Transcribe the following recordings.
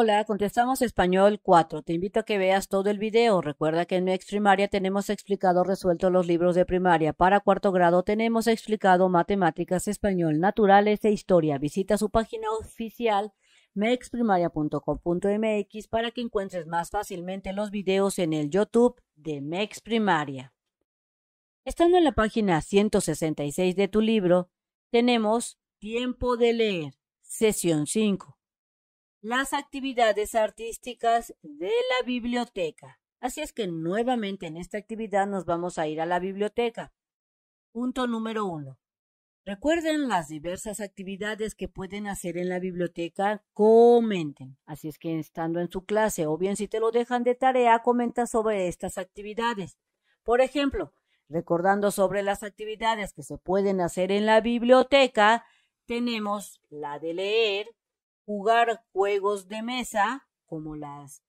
Hola, contestamos español 4. Te invito a que veas todo el video. Recuerda que en Mexprimaria Primaria tenemos explicado resuelto los libros de primaria. Para cuarto grado tenemos explicado matemáticas, español, naturales e historia. Visita su página oficial mexprimaria.com.mx para que encuentres más fácilmente los videos en el YouTube de Mex Primaria. Estando en la página 166 de tu libro, tenemos Tiempo de leer, sesión 5 las actividades artísticas de la biblioteca. Así es que nuevamente en esta actividad nos vamos a ir a la biblioteca. Punto número uno. Recuerden las diversas actividades que pueden hacer en la biblioteca, comenten. Así es que estando en su clase o bien si te lo dejan de tarea, comenta sobre estas actividades. Por ejemplo, recordando sobre las actividades que se pueden hacer en la biblioteca, tenemos la de leer, jugar juegos de mesa como las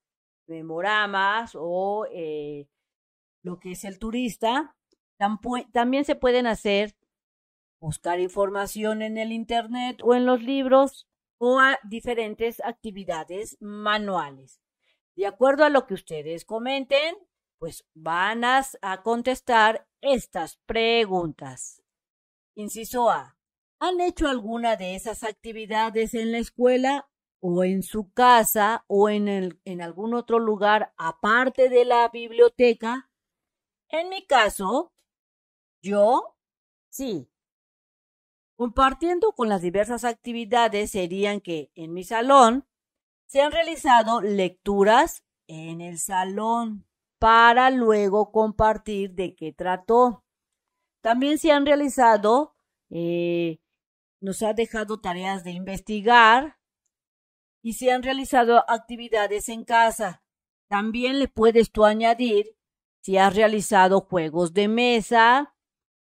memoramas o eh, lo que es el turista. También se pueden hacer buscar información en el Internet o en los libros o a diferentes actividades manuales. De acuerdo a lo que ustedes comenten, pues van a, contestar estas preguntas. Inciso A. ¿Han hecho alguna de esas actividades en la escuela o en su casa o en, el, en algún otro lugar aparte de la biblioteca? En mi caso, yo sí. Compartiendo con las diversas actividades serían que en mi salón se han realizado lecturas en el salón para luego compartir de qué trató. También se han realizado eh, nos ha dejado tareas de investigar y se han realizado actividades en casa. También le puedes tú añadir si has realizado juegos de mesa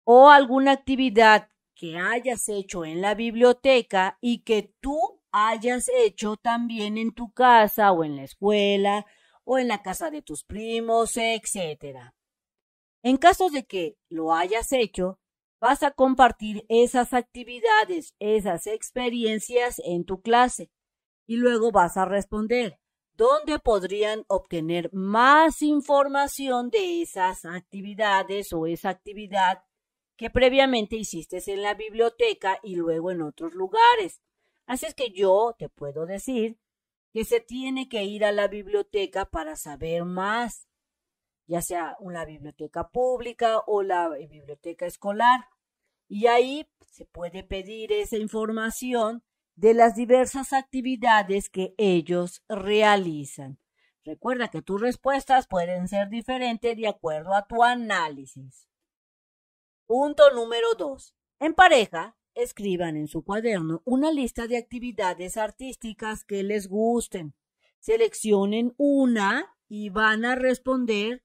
o alguna actividad que hayas hecho en la biblioteca y que tú hayas hecho también en tu casa o en la escuela o en la casa de tus primos, etc. En caso de que lo hayas hecho, vas a compartir esas actividades, esas experiencias en tu clase y luego vas a responder dónde podrían obtener más información de esas actividades o esa actividad que previamente hiciste en la biblioteca y luego en otros lugares. Así es que yo te puedo decir que se tiene que ir a la biblioteca para saber más ya sea una biblioteca pública o la eh, biblioteca escolar. Y ahí se puede pedir esa información de las diversas actividades que ellos realizan. Recuerda que tus respuestas pueden ser diferentes de acuerdo a tu análisis. Punto número 2. En pareja, escriban en su cuaderno una lista de actividades artísticas que les gusten. Seleccionen una y van a responder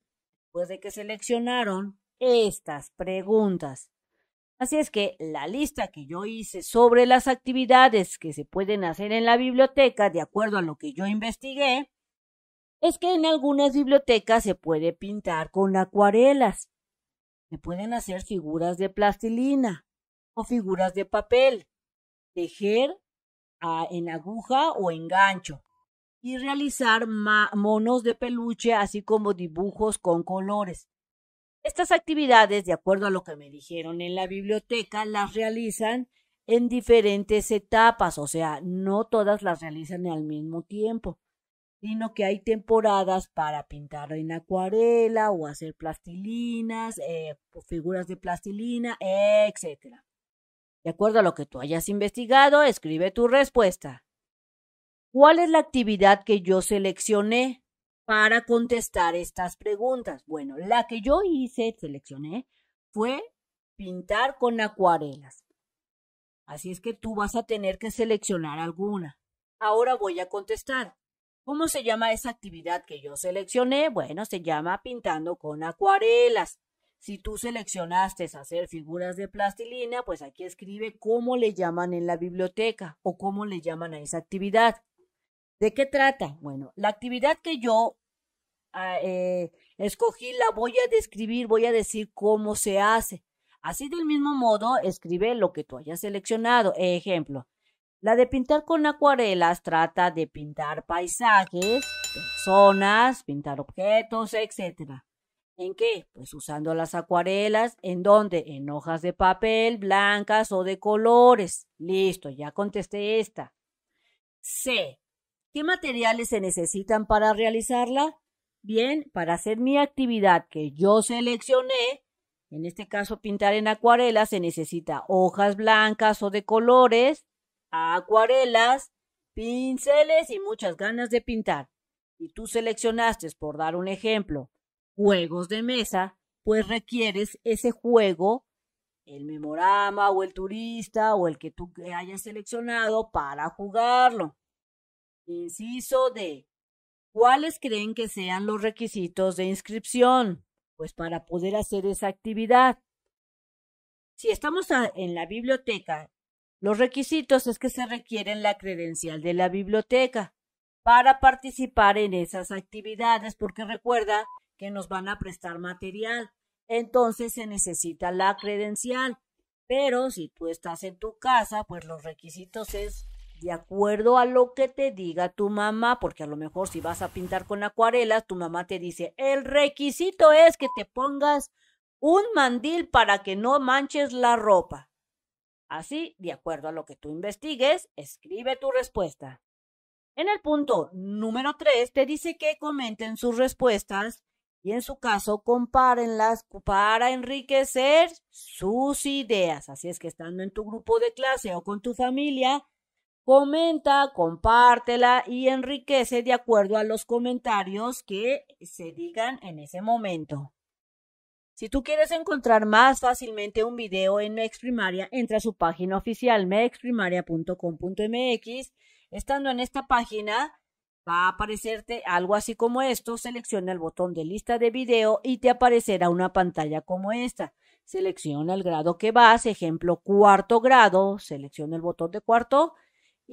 después de que seleccionaron estas preguntas. Así es que la lista que yo hice sobre las actividades que se pueden hacer en la biblioteca, de acuerdo a lo que yo investigué, es que en algunas bibliotecas se puede pintar con acuarelas, se pueden hacer figuras de plastilina o figuras de papel, tejer ah, en aguja o en gancho, y realizar monos de peluche, así como dibujos con colores. Estas actividades, de acuerdo a lo que me dijeron en la biblioteca, las realizan en diferentes etapas, o sea, no todas las realizan al mismo tiempo, sino que hay temporadas para pintar en acuarela o hacer plastilinas, eh, pues, figuras de plastilina, etc. De acuerdo a lo que tú hayas investigado, escribe tu respuesta. ¿Cuál es la actividad que yo seleccioné para contestar estas preguntas? Bueno, la que yo hice, seleccioné, fue pintar con acuarelas. Así es que tú vas a tener que seleccionar alguna. Ahora voy a contestar. ¿Cómo se llama esa actividad que yo seleccioné? Bueno, se llama pintando con acuarelas. Si tú seleccionaste hacer figuras de plastilina, pues aquí escribe cómo le llaman en la biblioteca o cómo le llaman a esa actividad. ¿De qué trata? Bueno, la actividad que yo ah, eh, escogí la voy a describir, voy a decir cómo se hace. Así del mismo modo, escribe lo que tú hayas seleccionado. Ejemplo, la de pintar con acuarelas trata de pintar paisajes, personas, pintar objetos, etc. ¿En qué? Pues usando las acuarelas, ¿en dónde? En hojas de papel, blancas o de colores. Listo, ya contesté esta. C. ¿Qué materiales se necesitan para realizarla? Bien, para hacer mi actividad que yo seleccioné, en este caso pintar en acuarela, se necesita hojas blancas o de colores, acuarelas, pinceles y muchas ganas de pintar. Y tú seleccionaste, por dar un ejemplo, juegos de mesa, pues requieres ese juego, el memorama o el turista o el que tú hayas seleccionado para jugarlo. Inciso de ¿Cuáles creen que sean los requisitos de inscripción? Pues para poder hacer esa actividad. Si estamos en la biblioteca, los requisitos es que se requieren la credencial de la biblioteca para participar en esas actividades, porque recuerda que nos van a prestar material. Entonces se necesita la credencial. Pero si tú estás en tu casa, pues los requisitos es de acuerdo a lo que te diga tu mamá, porque a lo mejor si vas a pintar con acuarelas, tu mamá te dice, el requisito es que te pongas un mandil para que no manches la ropa. Así, de acuerdo a lo que tú investigues, escribe tu respuesta. En el punto número 3 te dice que comenten sus respuestas y en su caso compárenlas para enriquecer sus ideas. Así es que estando en tu grupo de clase o con tu familia, Comenta, compártela y enriquece de acuerdo a los comentarios que se digan en ese momento. Si tú quieres encontrar más fácilmente un video en Mexprimaria, entra a su página oficial mexprimaria.com.mx. Estando en esta página, va a aparecerte algo así como esto. Selecciona el botón de lista de video y te aparecerá una pantalla como esta. Selecciona el grado que vas, ejemplo cuarto grado, selecciona el botón de cuarto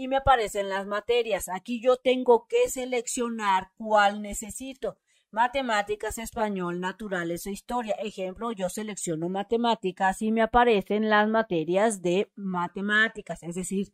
y me aparecen las materias. Aquí yo tengo que seleccionar cuál necesito. Matemáticas, español, naturales e historia. Ejemplo, yo selecciono matemáticas y me aparecen las materias de matemáticas, es decir,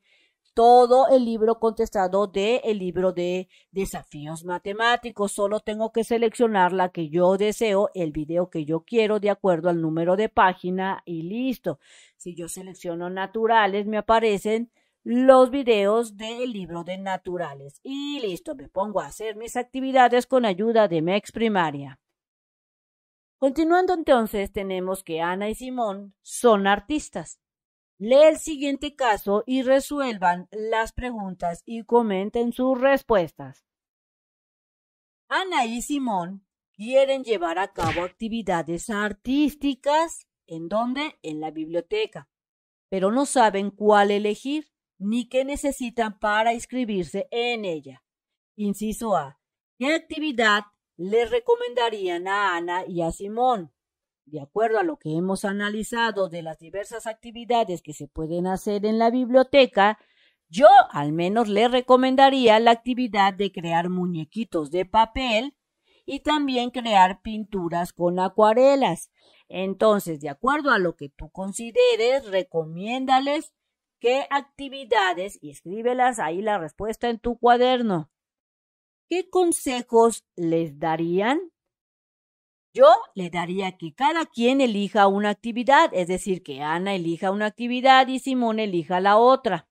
todo el libro contestado de el libro de desafíos matemáticos. Solo tengo que seleccionar la que yo deseo, el video que yo quiero de acuerdo al número de página y listo. Si yo selecciono naturales, me aparecen los videos del libro de naturales. Y listo, me pongo a hacer mis actividades con ayuda de mi ex primaria. Continuando entonces, tenemos que Ana y Simón son artistas. Lee el siguiente caso y resuelvan las preguntas y comenten sus respuestas. Ana y Simón quieren llevar a cabo actividades artísticas en donde en la biblioteca, pero no saben cuál elegir ni qué necesitan para inscribirse en ella. Inciso A. ¿Qué actividad le recomendarían a Ana y a Simón? De acuerdo a lo que hemos analizado de las diversas actividades que se pueden hacer en la biblioteca, yo al menos le recomendaría la actividad de crear muñequitos de papel y también crear pinturas con acuarelas. Entonces, de acuerdo a lo que tú consideres, recomiéndales qué actividades, y escríbelas ahí la respuesta en tu cuaderno. ¿Qué consejos les darían? Yo le daría que cada quien elija una actividad, es decir, que Ana elija una actividad y Simón elija la otra.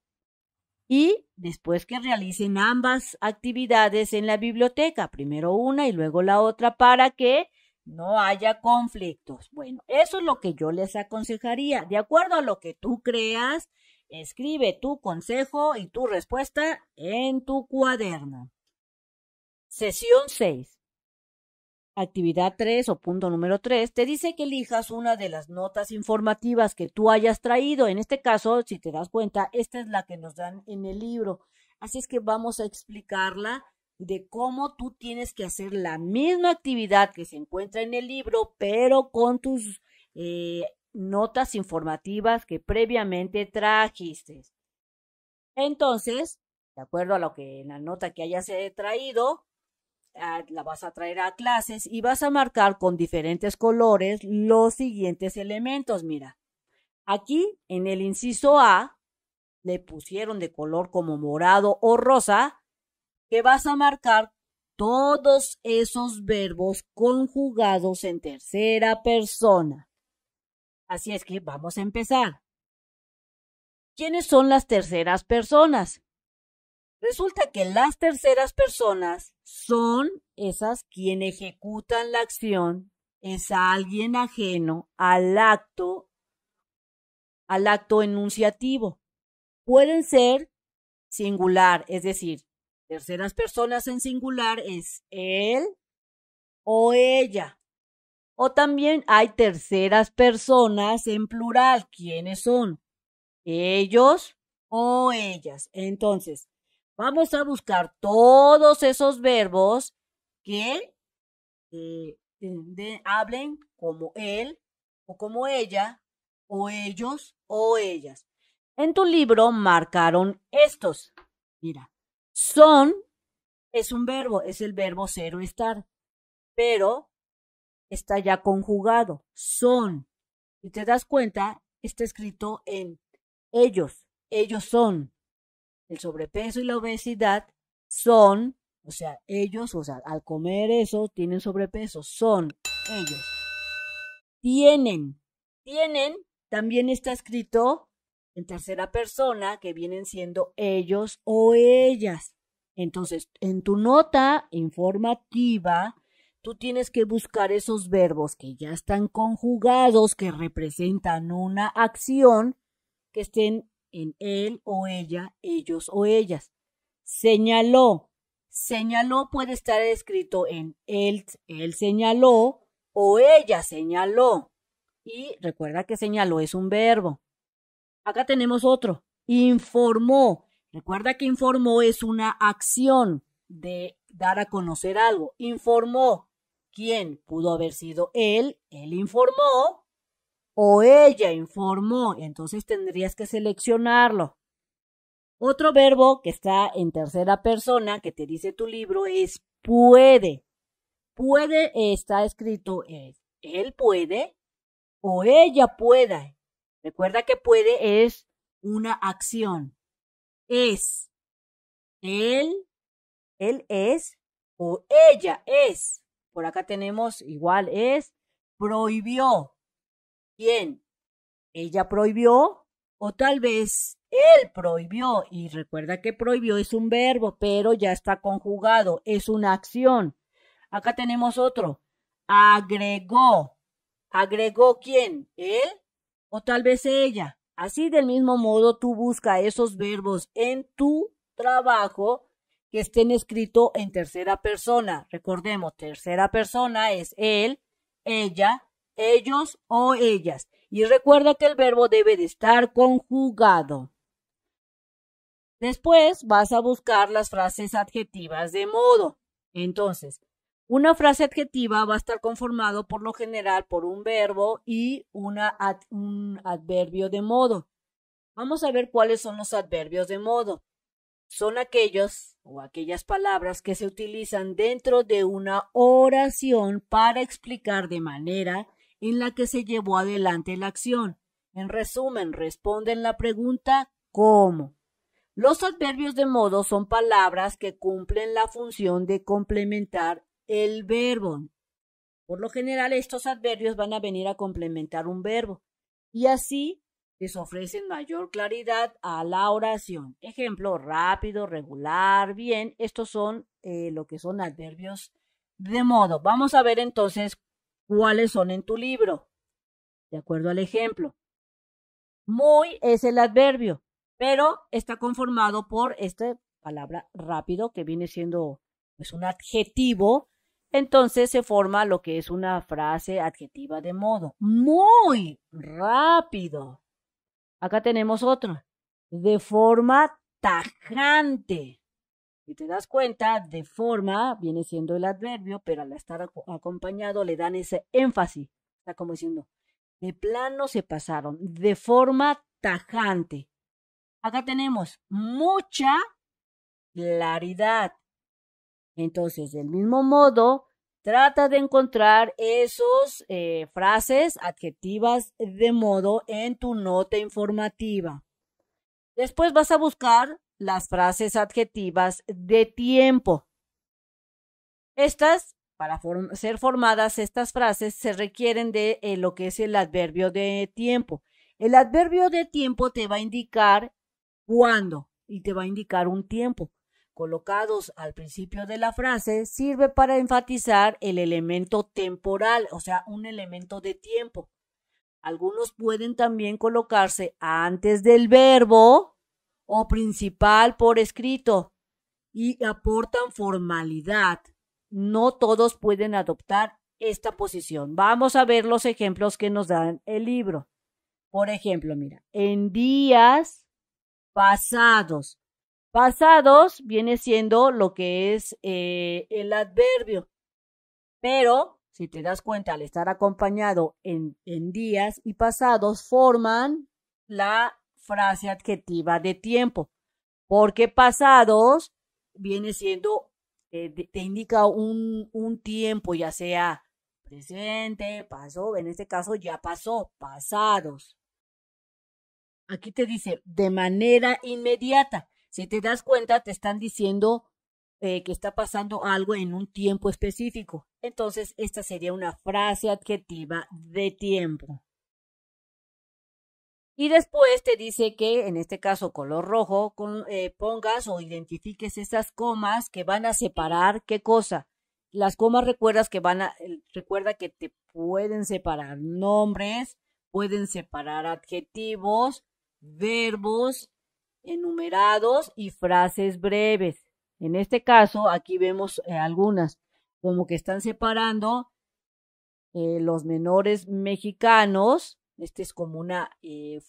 Y después que realicen ambas actividades en la biblioteca, primero una y luego la otra, para que no haya conflictos. Bueno, eso es lo que yo les aconsejaría. De acuerdo a lo que tú creas, Escribe tu consejo y tu respuesta en tu cuaderno. Sesión 6. Actividad 3 o punto número 3 te dice que elijas una de las notas informativas que tú hayas traído. En este caso, si te das cuenta, esta es la que nos dan en el libro. Así es que vamos a explicarla de cómo tú tienes que hacer la misma actividad que se encuentra en el libro, pero con tus eh, notas informativas que previamente trajiste. Entonces, de acuerdo a lo que en la nota que hayas eh, traído, ah, la vas a traer a clases y vas a marcar con diferentes colores los siguientes elementos. Mira, aquí en el inciso A le pusieron de color como morado o rosa, que vas a marcar todos esos verbos conjugados en tercera persona. Así es que vamos a empezar. ¿Quiénes son las terceras personas? Resulta que las terceras personas son esas quien ejecutan la acción, es alguien ajeno al acto, al acto enunciativo. Pueden ser singular, es decir, terceras personas en singular es él o ella. O también hay terceras personas en plural. ¿Quiénes son? Ellos o ellas. Entonces, vamos a buscar todos esos verbos que eh, hablen como él o como ella o ellos o ellas. En tu libro marcaron estos. Mira, son es un verbo, es el verbo ser o estar. Pero está ya conjugado. Son. Si te das cuenta, está escrito en ellos. Ellos son. El sobrepeso y la obesidad son, o sea, ellos, o sea, al comer eso, tienen sobrepeso. Son ellos. Tienen. Tienen también está escrito en tercera persona que vienen siendo ellos o ellas. Entonces, en tu nota informativa Tú tienes que buscar esos verbos que ya están conjugados, que representan una acción, que estén en él o ella, ellos o ellas. Señaló. Señaló puede estar escrito en él, él señaló o ella señaló. Y recuerda que señaló es un verbo. Acá tenemos otro. Informó. Recuerda que informó es una acción de dar a conocer algo. Informó quién pudo haber sido él, él informó o ella informó, entonces tendrías que seleccionarlo. Otro verbo que está en tercera persona que te dice tu libro es puede. Puede está escrito es él puede o ella pueda. Recuerda que puede es una acción. Es él, él es o ella es. Por acá tenemos igual es prohibió. ¿Quién? Ella prohibió o tal vez él prohibió. Y recuerda que prohibió es un verbo, pero ya está conjugado, es una acción. Acá tenemos otro. Agregó. ¿Agregó quién? ¿Él o tal vez ella? Así del mismo modo tú busca esos verbos en tu trabajo que estén escritos en tercera persona. Recordemos, tercera persona es él, ella, ellos o ellas. Y recuerda que el verbo debe de estar conjugado. Después vas a buscar las frases adjetivas de modo. Entonces, una frase adjetiva va a estar conformado por lo general por un verbo y una un adverbio de modo. Vamos a ver cuáles son los adverbios de modo. Son aquellos o aquellas palabras que se utilizan dentro de una oración para explicar de manera en la que se llevó adelante la acción. En resumen, responden la pregunta ¿cómo? Los adverbios de modo son palabras que cumplen la función de complementar el verbo. Por lo general, estos adverbios van a venir a complementar un verbo. Y así les ofrecen mayor claridad a la oración. Ejemplo, rápido, regular, bien. Estos son eh, lo que son adverbios de modo. Vamos a ver entonces cuáles son en tu libro, de acuerdo al ejemplo. Muy es el adverbio, pero está conformado por esta palabra rápido, que viene siendo pues, un adjetivo. Entonces se forma lo que es una frase adjetiva de modo. Muy rápido. Acá tenemos otro, de forma tajante. Y te das cuenta, de forma viene siendo el adverbio, pero al estar acompañado le dan ese énfasis. Está como diciendo, de plano se pasaron, de forma tajante. Acá tenemos mucha claridad. Entonces, del mismo modo, Trata de encontrar esos eh, frases adjetivas de modo en tu nota informativa. Después vas a buscar las frases adjetivas de tiempo. Estas, para ser formadas estas frases, se requieren de eh, lo que es el adverbio de tiempo. El adverbio de tiempo te va a indicar cuándo y te va a indicar un tiempo colocados al principio de la frase sirve para enfatizar el elemento temporal, o sea, un elemento de tiempo. Algunos pueden también colocarse antes del verbo o principal por escrito y aportan formalidad. No todos pueden adoptar esta posición. Vamos a ver los ejemplos que nos dan el libro. Por ejemplo, mira, en días pasados Pasados viene siendo lo que es eh, el adverbio. Pero, si te das cuenta, al estar acompañado en, días y pasados, forman la frase adjetiva de tiempo. Porque pasados viene siendo, eh, te indica un, un tiempo, ya sea presente, pasó, en este caso ya pasó, pasados. Aquí te dice de manera inmediata. Si te das cuenta, te están diciendo eh, que está pasando algo en un tiempo específico. Entonces, esta sería una frase adjetiva de tiempo. Y después te dice que, en este caso color rojo, eh, pongas o identifiques esas comas que van a separar qué cosa. Las comas recuerdas que van a, recuerda que te pueden separar nombres, pueden separar adjetivos, verbos enumerados y frases breves. En este caso, aquí vemos eh, algunas, como que están separando eh, los menores mexicanos. este es como una eh,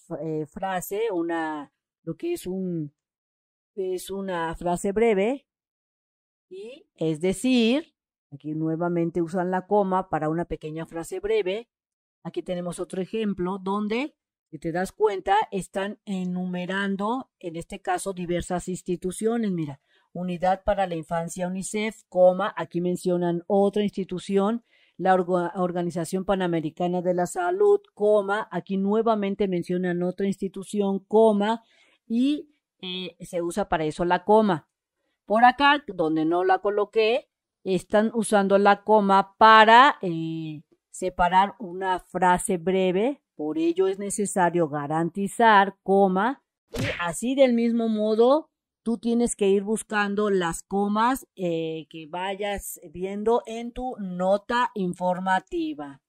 frase, una, lo que es un, es una frase breve. Y es decir, aquí nuevamente usan la coma para una pequeña frase breve. Aquí tenemos otro ejemplo donde te das cuenta, están enumerando, en este caso, diversas instituciones. Mira, Unidad para la Infancia UNICEF, coma, aquí mencionan otra institución, la Organización Panamericana de la Salud, coma, aquí nuevamente mencionan otra institución, coma, y eh, se usa para eso la coma. Por acá, donde no la coloqué, están usando la coma para eh, separar una frase breve por ello es necesario garantizar, coma, y así del mismo modo tú tienes que ir buscando las comas eh, que vayas viendo en tu nota informativa.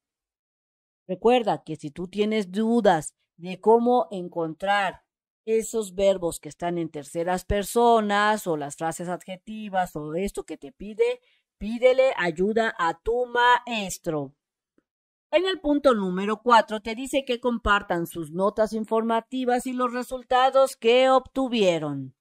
Recuerda que si tú tienes dudas de cómo encontrar esos verbos que están en terceras personas o las frases adjetivas o esto que te pide, pídele ayuda a tu maestro. En el punto número 4 te dice que compartan sus notas informativas y los resultados que obtuvieron.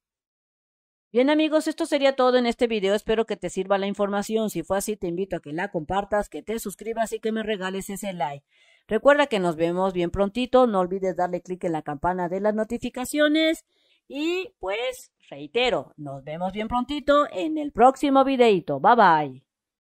Bien amigos, esto sería todo en este video, espero que te sirva la información, si fue así te invito a que la compartas, que te suscribas y que me regales ese like. Recuerda que nos vemos bien prontito, no olvides darle clic en la campana de las notificaciones y pues reitero, nos vemos bien prontito en el próximo videito, bye bye.